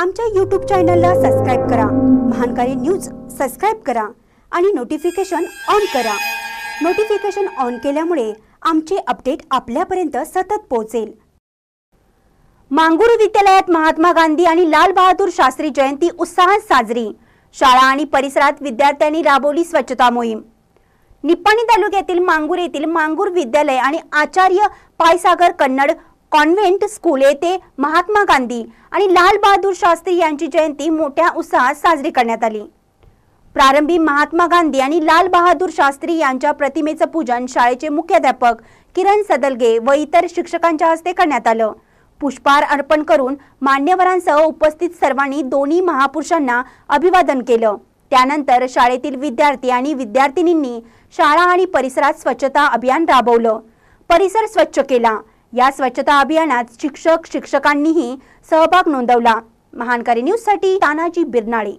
आमच्या यूट्यूब चॅनलला सबस्क्राईब करा महानकारी न्यूज सबस्क्राईब करा आणि नोटिफिकेशन ऑन करा नोटिफिकेशन ऑन केल्यामुळे आमचे अपडेट आपल्यापर्यंत सतत पोहोचेल मांगूर विद्यालयात महात्मा गांधी आणि लाल बहादूर शास्त्री जयंती उत्साहात साजरी शाळा आणि परिसरात विद्यार्थ्यांनी राबवली स्वच्छता मोहीम निप्पाणी तालुक्यातील मांगूर येथील मांगूर विद्यालय आणि आचार्य पायसागर कन्नड कॉन्व्हेंट स्कूल येथे महात्मा गांधी आणि लाल बहादूर शास्त्री यांची जयंती मोठ्या उत्साहात साजरी करण्यात आली प्रारंभी महात्मा गांधी आणि लाल बहादूर शास्त्री यांच्या प्रतिमेचं पूजन शाळेचे मुख्याध्यापक किरण सदलगे व इतर शिक्षकांच्या हस्ते करण्यात आलं पुष्पहार अर्पण करून मान्यवरांसह उपस्थित सर्वांनी दोन्ही महापुरुषांना अभिवादन केलं त्यानंतर शाळेतील विद्यार्थी आणि विद्यार्थिनींनी शाळा आणि परिसरात स्वच्छता अभियान राबवलं परिसर स्वच्छ केला या स्वच्छता अभियानात शिक्षक शिक्षकांनीही सहभाग नोंदवला महानकारी न्यूज साठी तानाजी बिरनाळे